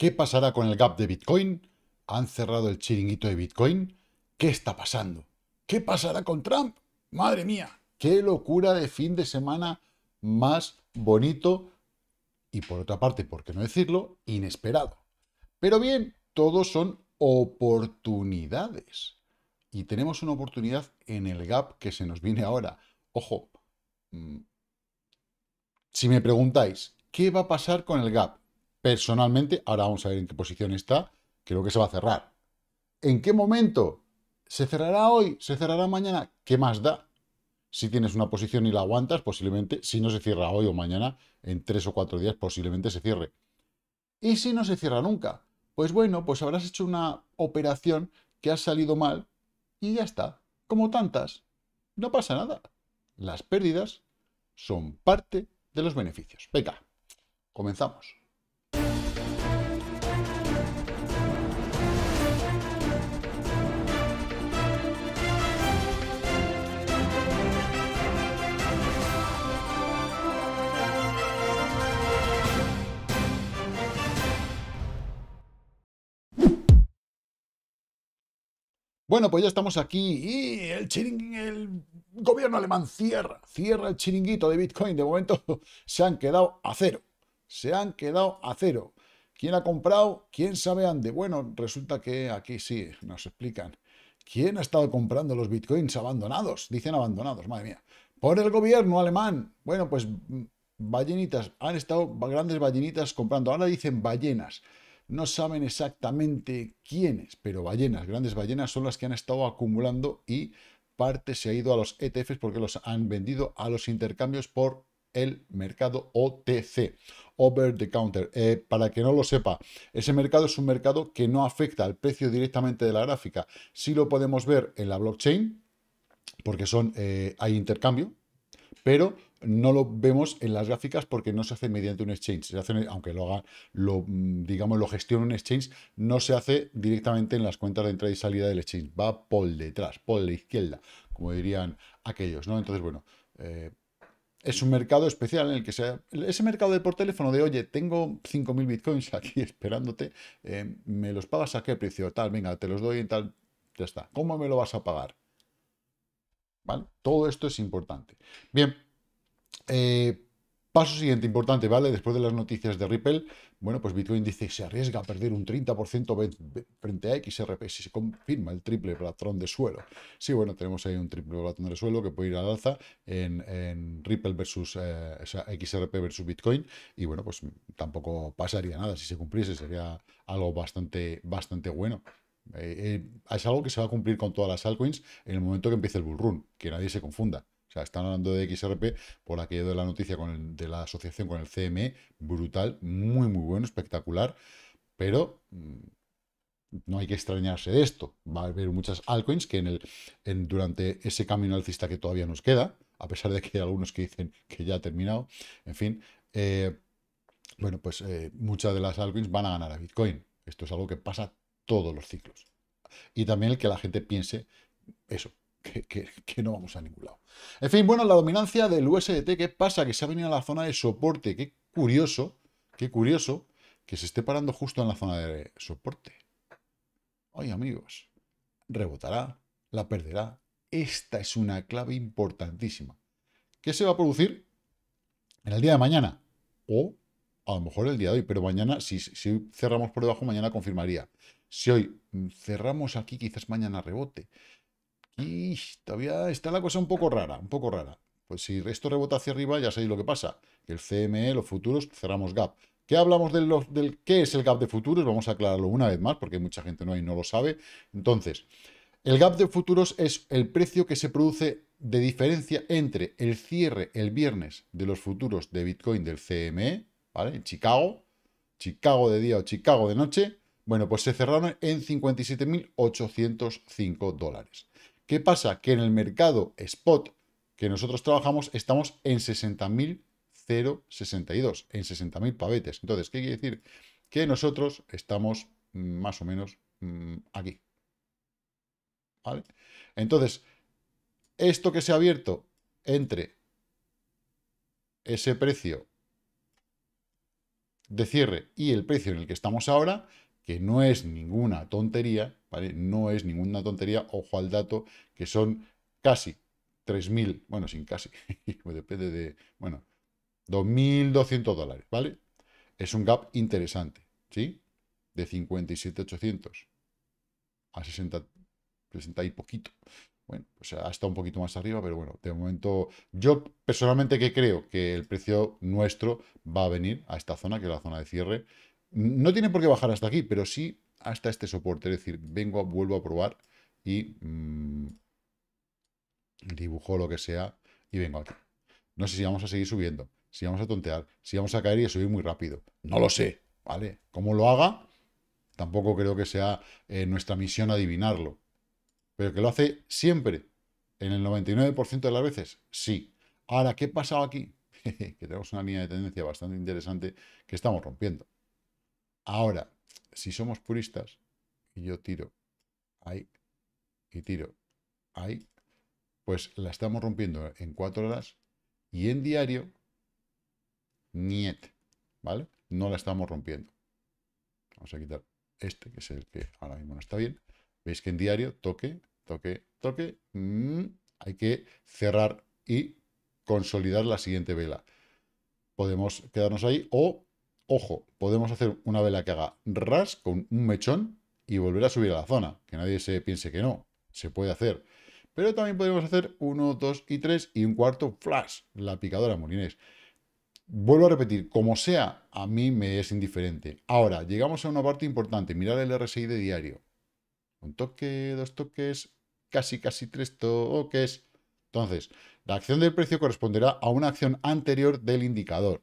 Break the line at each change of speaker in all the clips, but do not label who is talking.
¿Qué pasará con el gap de Bitcoin? ¿Han cerrado el chiringuito de Bitcoin? ¿Qué está pasando? ¿Qué pasará con Trump? Madre mía, qué locura de fin de semana más bonito y por otra parte, por qué no decirlo, inesperado. Pero bien, todos son oportunidades. Y tenemos una oportunidad en el gap que se nos viene ahora. Ojo, mm, si me preguntáis, ¿qué va a pasar con el gap? Personalmente, ahora vamos a ver en qué posición está, creo que se va a cerrar. ¿En qué momento? ¿Se cerrará hoy? ¿Se cerrará mañana? ¿Qué más da? Si tienes una posición y la aguantas, posiblemente, si no se cierra hoy o mañana, en tres o cuatro días posiblemente se cierre. ¿Y si no se cierra nunca? Pues bueno, pues habrás hecho una operación que ha salido mal y ya está, como tantas. No pasa nada. Las pérdidas son parte de los beneficios. Venga, comenzamos. Bueno, pues ya estamos aquí y el el gobierno alemán cierra, cierra el chiringuito de Bitcoin. De momento se han quedado a cero, se han quedado a cero. ¿Quién ha comprado? ¿Quién sabe ande? Bueno, resulta que aquí sí, nos explican. ¿Quién ha estado comprando los bitcoins abandonados? Dicen abandonados, madre mía. Por el gobierno alemán. Bueno, pues mm, ballenitas, han estado grandes ballenitas comprando. Ahora dicen ballenas. No saben exactamente quiénes, pero ballenas, grandes ballenas, son las que han estado acumulando y parte se ha ido a los ETFs porque los han vendido a los intercambios por el mercado OTC, over the counter. Eh, para que no lo sepa, ese mercado es un mercado que no afecta al precio directamente de la gráfica. Sí lo podemos ver en la blockchain, porque son, eh, hay intercambio, pero no lo vemos en las gráficas porque no se hace mediante un exchange. Se hace, aunque lo haga, mm, digamos, lo gestione un exchange, no se hace directamente en las cuentas de entrada y salida del exchange. Va por detrás, por la izquierda, como dirían aquellos, ¿no? Entonces, bueno, eh, es un mercado especial en el que sea ese mercado de por teléfono de oye, tengo 5.000 bitcoins aquí esperándote, eh, me los pagas a qué precio, tal, venga, te los doy y tal, ya está. ¿Cómo me lo vas a pagar? Todo esto es importante. Bien, eh, paso siguiente importante, ¿vale? Después de las noticias de Ripple, bueno, pues Bitcoin dice que se arriesga a perder un 30% frente a XRP si se confirma el triple platón de suelo. Sí, bueno, tenemos ahí un triple platón de suelo que puede ir al alza en, Ripple versus eh, XRP versus Bitcoin y bueno, pues tampoco pasaría nada si se cumpliese, sería algo bastante, bastante bueno. Eh, eh, es algo que se va a cumplir con todas las altcoins en el momento que empiece el bull run, que nadie se confunda. O sea, están hablando de XRP por aquello de la noticia de la asociación con el CME, brutal, muy, muy bueno, espectacular, pero mm, no hay que extrañarse de esto. Va a haber muchas altcoins que en el, durante ese camino alcista que todavía nos queda, a pesar de que hay algunos que dicen que ya ha terminado, en fin, eh, bueno, pues muchas de las altcoins van a ganar a Bitcoin. Esto es algo que pasa todos los ciclos. Y también el que la gente piense eso, que, no vamos a ningún lado. En fin, bueno, la dominancia del USDT, ¿qué pasa? Que se ha venido a la zona de soporte. Qué curioso, qué curioso que se esté parando justo en la zona de soporte. Oye, amigos, rebotará, la perderá. Esta es una clave importantísima. ¿Qué se va a producir en el día de mañana? O a lo mejor el día de hoy, pero mañana, si, si cerramos por debajo, mañana confirmaría. Si hoy mm, cerramos aquí, quizás mañana rebote. Y todavía está la cosa un poco rara, un poco rara. Pues si esto rebota hacia arriba, ya sabéis lo que pasa. El CME, los futuros, cerramos gap. ¿Qué hablamos del qué es el gap de futuros? Vamos a aclararlo una vez más, porque mucha gente no, no lo sabe. Entonces, el gap de futuros es el precio que se produce de diferencia entre el cierre el viernes de los futuros de Bitcoin del CME, ¿vale? En Chicago, Chicago de día o Chicago de noche, bueno, pues se cerraron en 57.805 dólares. ¿Qué pasa? Que en el mercado spot que nosotros trabajamos estamos en 60.062, en 60.000 pavetes. Entonces, ¿qué quiere decir? Que nosotros estamos más o menos mm, aquí. Entonces, esto que se ha abierto entre ese precio de cierre y el precio en el que estamos ahora que no es ninguna tontería, ¿vale? No es ninguna tontería, ojo al dato, que son casi 3.000, bueno, sin casi, pues depende de, bueno, 2.200 dólares, ¿vale? Es un gap interesante, ¿sí? De 57.800 a 60, 60 y poquito. Bueno, pues hasta un poquito más arriba, pero bueno, de momento, yo personalmente que creo que el precio nuestro va a venir a esta zona, que es la zona de cierre, no tiene por qué bajar hasta aquí, pero sí hasta este soporte. Es decir, vengo, vuelvo a probar y mm, dibujo lo que sea y vengo aquí. No sé si vamos a seguir subiendo, si vamos a tontear, si vamos a caer y a subir muy rápido. No lo sé, ¿vale? ¿Cómo lo haga? Tampoco creo que sea eh, nuestra misión adivinarlo. Pero que lo hace siempre, en el 99% de las veces, sí. Ahora, ¿qué pasado aquí? que tenemos una línea de tendencia bastante interesante que estamos rompiendo. Ahora, si somos puristas, y yo tiro ahí y tiro ahí, pues la estamos rompiendo en cuatro horas y en diario, niet, ¿vale? No la estamos rompiendo. Vamos a quitar este, que es el que ahora mismo no está bien. Veis que en diario, toque, toque, toque, mm, hay que cerrar y consolidar la siguiente vela. Podemos quedarnos ahí o Ojo, podemos hacer una vela que haga ras con un mechón y volver a subir a la zona. Que nadie se piense que no. Se puede hacer. Pero también podemos hacer uno, dos y tres y un cuarto flash, la picadora molinés. Vuelvo a repetir, como sea, a mí me es indiferente. Ahora, llegamos a una parte importante, mirar el RSI de diario. Un toque, dos toques, casi, casi tres toques. Entonces, la acción del precio corresponderá a una acción anterior del indicador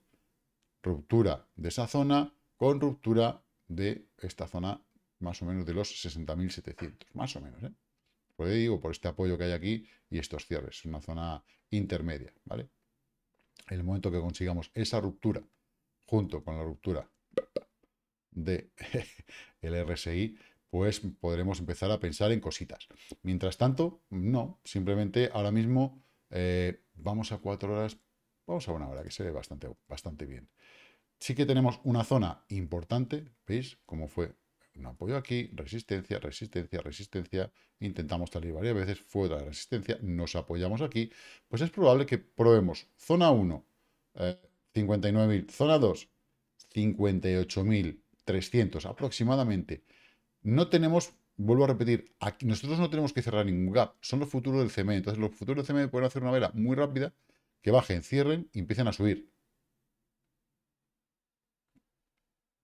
ruptura de esa zona con ruptura de esta zona más o menos de los 60.700, más o menos, ¿eh? Por digo, por este apoyo que hay aquí y estos cierres, es una zona intermedia, ¿vale? el momento que consigamos esa ruptura, junto con la ruptura de RSI, pues podremos empezar a pensar en cositas. Mientras tanto, no, simplemente ahora mismo eh, vamos a cuatro horas, vamos a una hora, que se ve bastante, bastante bien sí que tenemos una zona importante, ¿veis? Como fue un apoyo aquí, resistencia, resistencia, resistencia, intentamos salir varias veces, fue la resistencia, nos apoyamos aquí, pues es probable que probemos zona 1, 59.000, eh, zona 2, 58.300 aproximadamente. No tenemos, vuelvo a repetir, nosotros no tenemos que cerrar ningún gap, son los futuros del CME, entonces los futuros del CME pueden hacer una vela muy rápida, que bajen, cierren y empiecen a subir.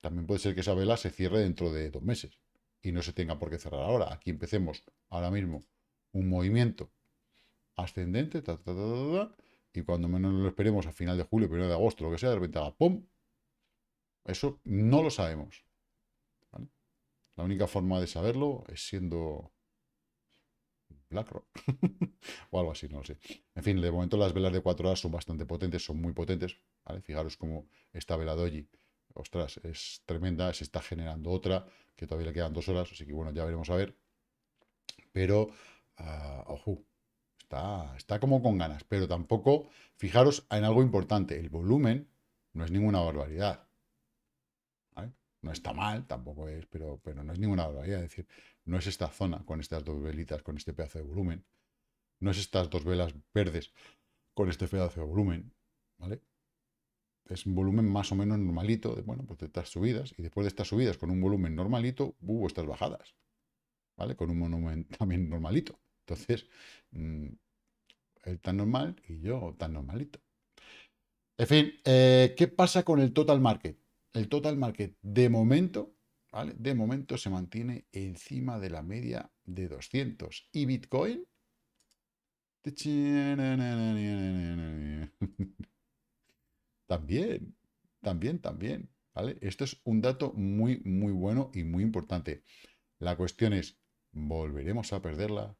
También puede ser que esa vela se cierre dentro de dos meses y no se tenga por qué cerrar ahora. Aquí empecemos ahora mismo un movimiento ascendente, y cuando menos lo esperemos a final de julio, primero de agosto, lo que sea, de repente haga ¡pum! Eso no lo sabemos. La única forma de saberlo es siendo BlackRock o algo así, no lo sé. En fin, de momento las velas de 4 horas son bastante potentes, son muy potentes. Fijaros cómo esta vela doji ostras, es tremenda, se está generando otra, que todavía le quedan dos horas, así que bueno, ya veremos a ver. Pero, ah, ojo, está, está como con ganas, pero tampoco, fijaros en algo importante, el volumen no es ninguna barbaridad. No está mal, tampoco es, pero, pero no es ninguna barbaridad, es decir, no es esta zona con estas dos velitas, con este pedazo de volumen, no es estas dos velas verdes con este pedazo de volumen, ¿vale? es un volumen más o menos normalito, de, bueno, pues estas subidas, y después de estas subidas con un volumen normalito, hubo uh, estas bajadas, ¿vale? Con un volumen también normalito. Entonces, mm, él tan normal y yo tan normalito. En fin, eh, ¿qué pasa con el total market? El total market de momento, ¿vale? De momento se mantiene encima de la media de 200. Y Bitcoin... También, también, también. ¿vale? Esto es un dato muy, muy bueno y muy importante. La cuestión es, ¿volveremos a perderla?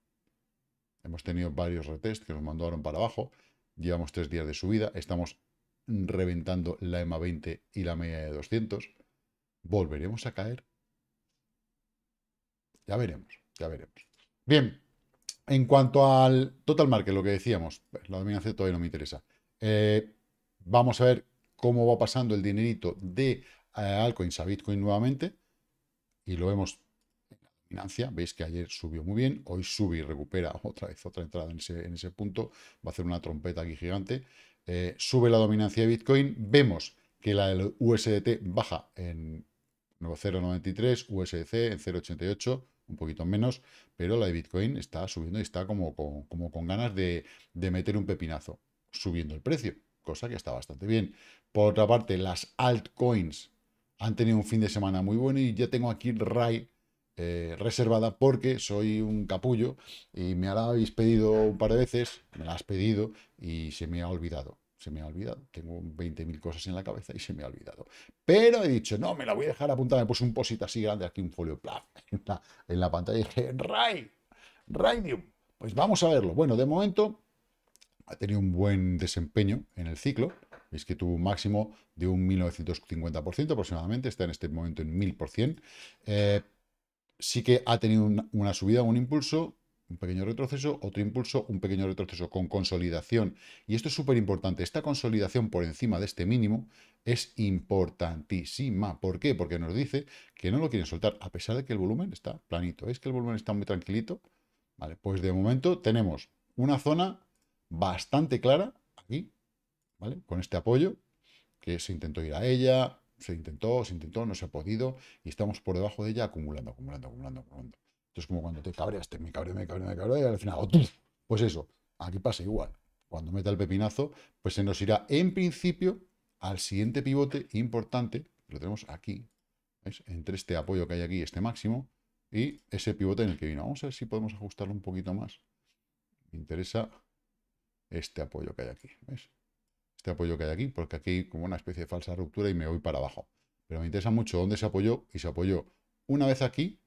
Hemos tenido varios retest que nos mandaron para abajo. Llevamos tres días de subida. Estamos reventando la EMA 20 y la media de 200. ¿Volveremos a caer? Ya veremos, ya veremos. Bien, en cuanto al total market, lo que decíamos, la dominancia todavía no me interesa. Eh, Vamos a ver cómo va pasando el dinerito de eh, altcoins a Bitcoin nuevamente. Y lo vemos en la dominancia. Veis que ayer subió muy bien. Hoy sube y recupera otra vez otra entrada en ese, punto. Va a hacer una trompeta aquí gigante. Eh, sube la dominancia de Bitcoin. Vemos que la del USDT baja en 0.93, USDC en 0.88 un poquito menos, pero la de Bitcoin está subiendo y está como, con ganas de meter un pepinazo, subiendo el precio cosa que está bastante bien. Por otra parte, las altcoins han tenido un fin de semana muy bueno y ya tengo aquí RAI eh, reservada porque soy un capullo y me la habéis pedido un par de veces, me la has pedido y se me ha olvidado. Se me ha olvidado. Tengo 20.000 cosas en la cabeza y se me ha olvidado. Pero he dicho, no, me la voy a dejar apuntar. Me puse un posit así grande, aquí un folio en, la, pantalla y dije, RAI, Raidium. Pues vamos a verlo. Bueno, de momento ha tenido un buen desempeño en el ciclo. Es que tuvo un máximo de un 1950% aproximadamente, está en este momento en 1000%. Eh, sí que ha tenido una, subida, un impulso, un pequeño retroceso, otro impulso, un pequeño retroceso con consolidación. Y esto es súper importante. Esta consolidación por encima de este mínimo es importantísima. ¿Por qué? Porque nos dice que no lo quieren soltar, a pesar de que el volumen está planito. ¿Veis que el volumen está muy tranquilito? Vale, pues de momento tenemos una zona bastante clara aquí, ¿vale? Con este apoyo, que se intentó ir a ella, se intentó, se intentó, no se ha podido, y estamos por debajo de ella acumulando, acumulando, acumulando, acumulando. Entonces, como cuando te cabreas, te me cabreo, me cabreo, me cabreo, y al final, ¡oh, pues eso, aquí pasa igual. Cuando meta el pepinazo, pues se nos irá en principio al siguiente pivote importante, lo tenemos aquí, ¿ves? entre este apoyo que hay aquí, este máximo, y ese pivote en el que vino. Vamos a ver si podemos ajustarlo un poquito más. Me interesa este apoyo que hay aquí. ¿ves? Este apoyo que hay aquí, porque aquí hay como una especie de falsa ruptura y me voy para abajo. Pero me interesa mucho dónde se apoyó y se apoyó una vez aquí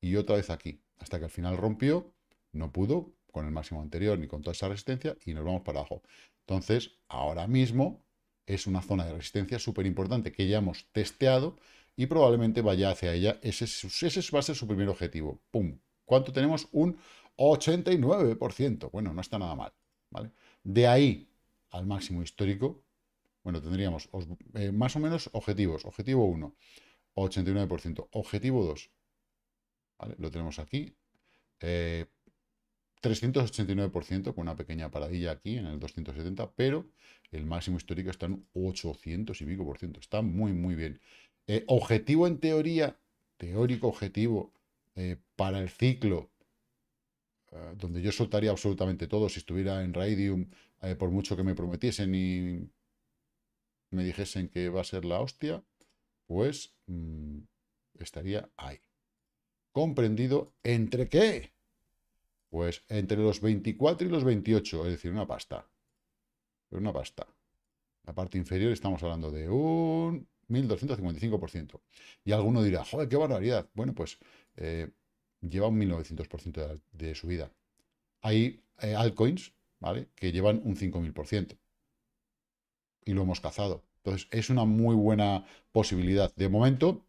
y otra vez aquí. Hasta que al final rompió, no pudo con el máximo anterior ni con toda esa resistencia y nos vamos para abajo. Entonces, ahora mismo es una zona de resistencia súper importante que ya hemos testeado y probablemente vaya hacia ella. Ese, ese va a ser su primer objetivo. ¡Pum! ¿Cuánto tenemos? Un 89%. Bueno, no está nada mal. De ahí al máximo histórico, bueno, tendríamos eh, más o menos objetivos. Objetivo 1, 89%. Objetivo 2, Lo tenemos aquí. 389% eh, con una pequeña paradilla aquí en el 270, pero el máximo histórico está en 800 y pico por ciento. Está muy, muy bien. Eh, objetivo en teoría, teórico objetivo para el ciclo eh, donde yo soltaría absolutamente todo si estuviera en Radium eh, por mucho que me prometiesen y me dijesen que va a ser la hostia, pues mm, estaría ahí. Comprendido entre qué? Pues entre los 24 y los 28, es decir, una pasta. Una pasta. La parte inferior estamos hablando de un 1.255%. Y alguno dirá, joder, qué barbaridad. Bueno, pues eh, lleva un 1900% de, de, subida. Hay eh, altcoins, ¿vale? Que llevan un 5000%. Y lo hemos cazado. Entonces, es una muy buena posibilidad. De momento,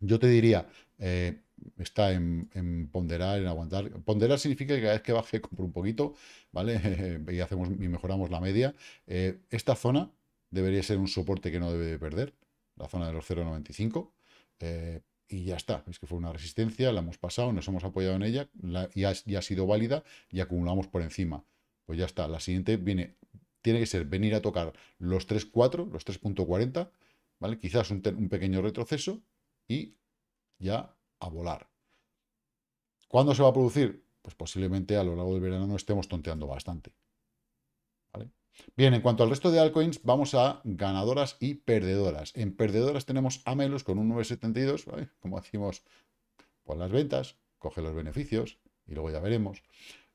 yo te diría, eh, está en, ponderar, en aguantar. Ponderar significa que cada vez que baje por un poquito, ¿vale? y, hacemos, y mejoramos la media. Eh, esta zona debería ser un soporte que no debe perder, la zona de los 0,95 y ya está. Es que fue una resistencia, la hemos pasado, nos hemos apoyado en ella, y, ha, sido válida y acumulamos por encima. Pues ya está. La siguiente viene, tiene que ser venir a tocar los 3.4, los 3.40, ¿vale? Quizás un, un, pequeño retroceso y ya a volar. ¿Cuándo se va a producir? Pues posiblemente a lo largo del verano estemos tonteando bastante. Bien, en cuanto al resto de altcoins, vamos a ganadoras y perdedoras. En perdedoras tenemos Amelos con un 9,72, como decimos, pon las ventas, coge los beneficios y luego ya veremos.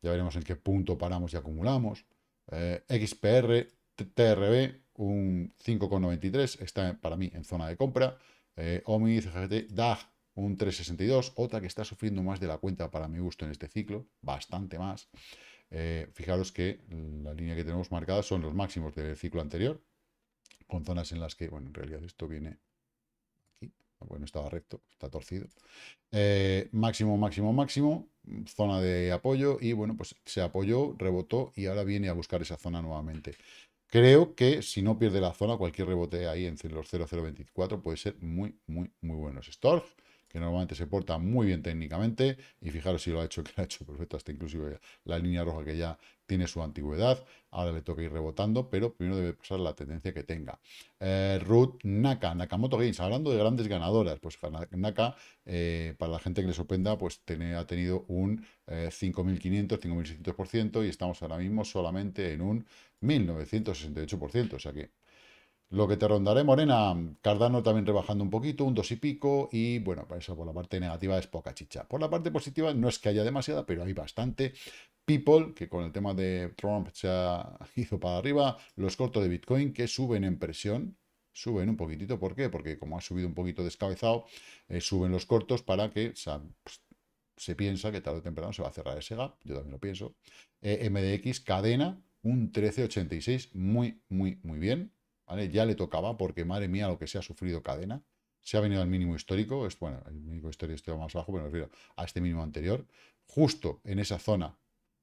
Ya veremos en qué punto paramos y acumulamos. Eh, XPR, TRB, un 5,93, está para mí en zona de compra. Eh, OMI, CGT, DAG, un 3,62, otra que está sufriendo más de la cuenta para mi gusto en este ciclo, bastante más. Eh, fijaros que la línea que tenemos marcada son los máximos del ciclo anterior, con zonas en las que, bueno, en realidad esto viene aquí, bueno, estaba recto, está torcido. Eh, máximo, máximo, máximo, zona de apoyo y, bueno, pues se apoyó, rebotó y ahora viene a buscar esa zona nuevamente. Creo que si no pierde la zona, cualquier rebote ahí en los 0,024 puede ser muy, muy, muy bueno. Storch que normalmente se porta muy bien técnicamente, y fijaros si lo ha hecho, que lo ha hecho perfecto, hasta inclusive la línea roja que ya tiene su antigüedad, ahora le toca ir rebotando, pero primero debe pasar la tendencia que tenga. Eh, Ruth Naka, Nakamoto Games, hablando de grandes ganadoras, pues Naka, eh, para la gente que le sorprenda, pues ha tenido un 5.500, eh, 5.600% y estamos ahora mismo solamente en un 1.968%, o sea que lo que te rondaré, Morena, Cardano también rebajando un poquito, un dos y pico, y bueno, para eso por la parte negativa es poca chicha. Por la parte positiva no es que haya demasiada, pero hay bastante. People, que con el tema de Trump se hizo para arriba, los cortos de Bitcoin que suben en presión, suben un poquitito, ¿por qué? Porque como ha subido un poquito descabezado, eh, suben los cortos para que pues, se piensa que tarde o temprano se va a cerrar ese gap, yo también lo pienso. Eh, MDX cadena, un 1386, muy, muy, muy bien. Ya le tocaba porque, madre mía, lo que se ha sufrido cadena. Se ha venido al mínimo histórico, es, bueno, el mínimo histórico está más bajo, pero me refiero a este mínimo anterior. Justo en esa zona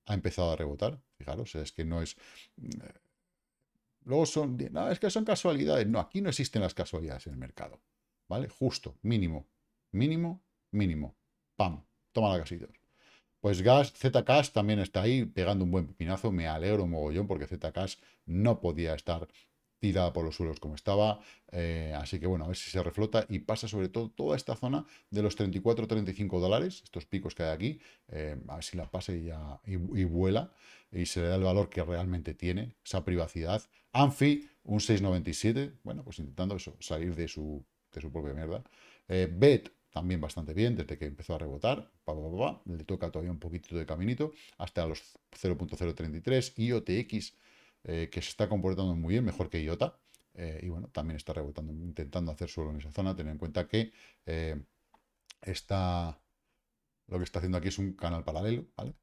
ha empezado a rebotar. Fijaros, es que no es... Mm, luego son... No, es que son casualidades. No, aquí no existen las casualidades en el mercado. ¿Vale? Justo, mínimo, mínimo, mínimo. ¡Pam! Toma la casitos. Pues Gas, Zcash también está ahí pegando un buen pepinazo. Me alegro mogollón porque Zcash no podía estar tirada por los suelos como estaba. Eh, así que bueno, a ver si se reflota y pasa sobre todo toda esta zona de los 34-35 dólares, estos picos que hay aquí, eh, a ver si la pasa y, ya, y, vuela y se le da el valor que realmente tiene, esa privacidad. Anfi, un 6,97, bueno, pues intentando eso, salir de su, de su propia mierda. Eh, Bet, también bastante bien, desde que empezó a rebotar, pa, pa, pa, le toca todavía un poquitito de caminito, hasta los 0.033 IOTX, eh, que se está comportando muy bien, mejor que IOTA. Eh, y bueno, también está rebotando, intentando hacer suelo en esa zona. Tener en cuenta que eh, está, lo que está haciendo aquí es un canal paralelo, ¿vale?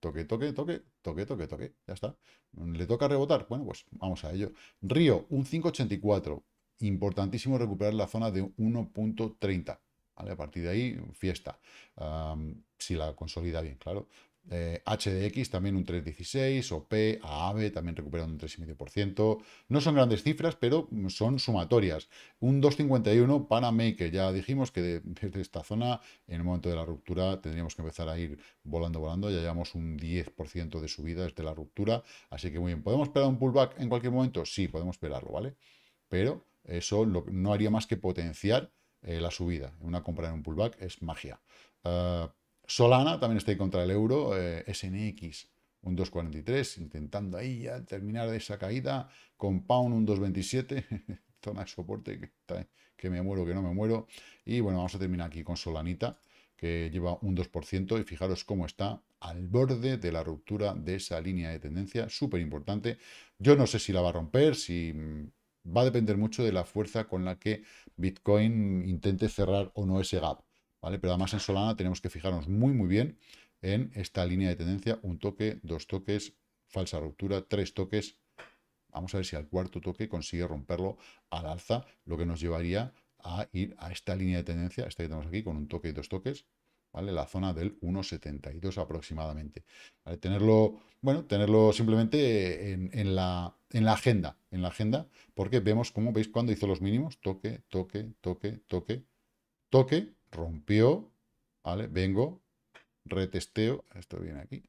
Toque, toque, toque, toque, toque, toque. Ya está. ¿Le toca rebotar? Bueno, pues vamos a ello. Río, un 5.84. Importantísimo recuperar la zona de 1.30. ¿Vale? A partir de ahí, fiesta. si la consolida bien, claro. HDX eh, también un 3,16, OP, AAVE también recuperando un 3,5%. No son grandes cifras, pero son sumatorias. Un 2,51 para Maker. Ya dijimos que desde esta zona, en el momento de la ruptura, tendríamos que empezar a ir volando, volando. Ya llevamos un 10% de subida desde la ruptura. Así que muy bien. ¿Podemos esperar un pullback en cualquier momento? Sí, podemos esperarlo, ¿vale? Pero eso no haría más que potenciar eh, la subida. Una compra en un pullback es magia. Ah, Solana también está ahí contra el euro, eh, SNX un 2.43, intentando ahí ya terminar esa caída, con Pound un 2.27, zona de soporte, que, que me muero, que no me muero, y bueno, vamos a terminar aquí con Solanita, que lleva un 2%, y fijaros cómo está al borde de la ruptura de esa línea de tendencia, súper importante. Yo no sé si la va a romper, si mm, va a depender mucho de la fuerza con la que Bitcoin intente cerrar o no ese gap. Pero además en Solana tenemos que fijarnos muy, muy bien en esta línea de tendencia, un toque, dos toques, falsa ruptura, tres toques. Vamos a ver si al cuarto toque consigue romperlo al alza, lo que nos llevaría a ir a esta línea de tendencia, esta que tenemos aquí, con un toque y dos toques, ¿vale? La zona del 1,72 aproximadamente. Tenerlo, bueno, tenerlo simplemente en, la, en la agenda, en la agenda, porque vemos cómo, veis, cuando hizo los mínimos, toque, toque, toque, toque, toque, rompió, ¿vale? Vengo, retesteo, esto viene aquí,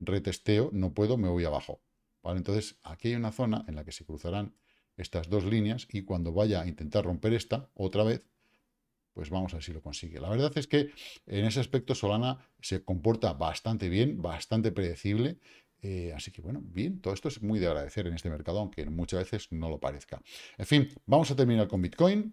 retesteo, no puedo, me voy abajo, ¿vale? Entonces, aquí hay una zona en la que se cruzarán estas dos líneas y cuando vaya a intentar romper esta otra vez, pues vamos a ver si lo consigue. La verdad es que en ese aspecto Solana se comporta bastante bien, bastante predecible, eh, así que bueno, bien, todo esto es muy de agradecer en este mercado, aunque muchas veces no lo parezca. En fin, vamos a terminar con Bitcoin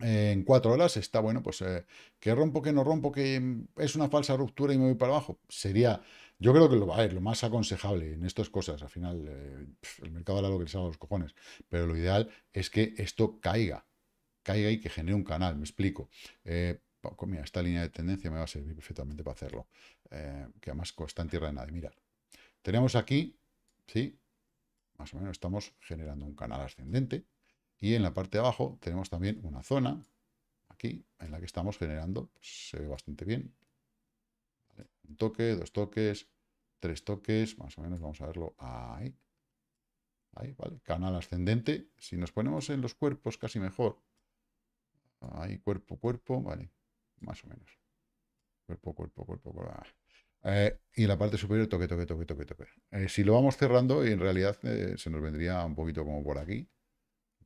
en cuatro horas está, bueno, pues eh, que rompo, que no rompo, que mm, es una falsa ruptura y me voy para abajo. Sería, yo creo que lo va a lo más aconsejable en estas cosas. Al final, eh, el mercado hará lo que le salga los cojones. Pero lo ideal es que esto caiga, caiga y que genere un canal, me explico. Eh, mira, esta línea de tendencia me va a servir perfectamente para hacerlo. que además está en tierra de nadie. tenemos aquí, ¿sí? Más o menos estamos generando un canal ascendente y en la parte de abajo tenemos también una zona, aquí, en la que estamos generando, pues, se ve bastante bien. Un toque, dos toques, tres toques, más o menos vamos a verlo ahí. Ahí, ¿vale? Canal ascendente. Si nos ponemos en los cuerpos, casi mejor. Ahí, cuerpo, cuerpo, vale. Más o menos. Cuerpo, cuerpo, cuerpo, cuerpo. Ah. Eh, y en la parte superior, toque, toque, toque, toque, toque. Eh, si lo vamos cerrando, en realidad eh, se nos vendría un poquito como por aquí.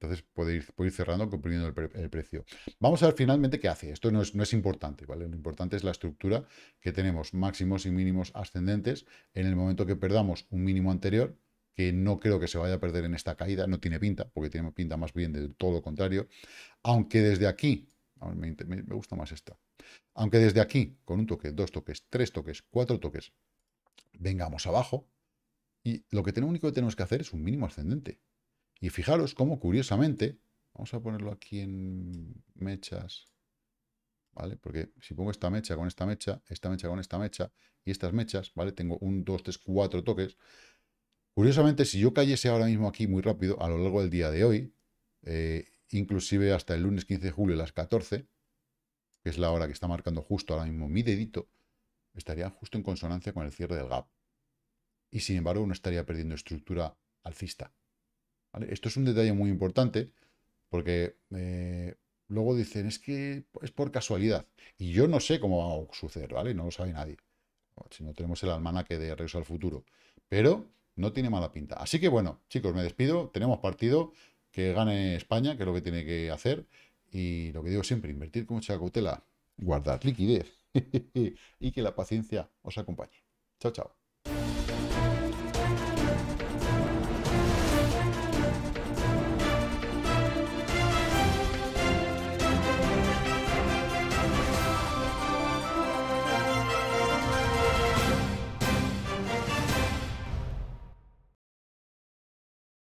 Entonces puede ir, cerrando comprimiendo el, precio. Vamos a ver finalmente qué hace. Esto no es, importante, ¿vale? Lo importante es la estructura que tenemos máximos y mínimos ascendentes. En el momento que perdamos un mínimo anterior, que no creo que se vaya a perder en esta caída, no tiene pinta, porque tiene pinta más bien de todo lo contrario. Aunque desde aquí, me, gusta más esta, aunque desde aquí, con un toque, dos toques, tres toques, cuatro toques, vengamos abajo, y lo que único que tenemos que hacer es un mínimo ascendente. Y fijaros cómo, curiosamente, vamos a ponerlo aquí en mechas, ¿vale? Porque si pongo esta mecha con esta mecha, esta mecha con esta mecha y estas mechas, ¿vale? Tengo un, dos, tres, cuatro toques. Curiosamente, si yo cayese ahora mismo aquí muy rápido, a lo largo del día de hoy, eh, inclusive hasta el lunes 15 de julio a las 14, que es la hora que está marcando justo ahora mismo mi dedito, estaría justo en consonancia con el cierre del gap. Y sin embargo, no estaría perdiendo estructura alcista. Esto es un detalle muy importante porque eh, luego dicen, es que es por casualidad. Y yo no sé cómo va a suceder, ¿vale? No lo sabe nadie. Si no tenemos el almanaque de Regreso al Futuro. Pero no tiene mala pinta. Así que bueno, chicos, me despido. Tenemos partido. Que gane España, que es lo que tiene que hacer. Y lo que digo siempre, invertir con mucha cautela, guardar liquidez y que la paciencia os acompañe. Chao, chao.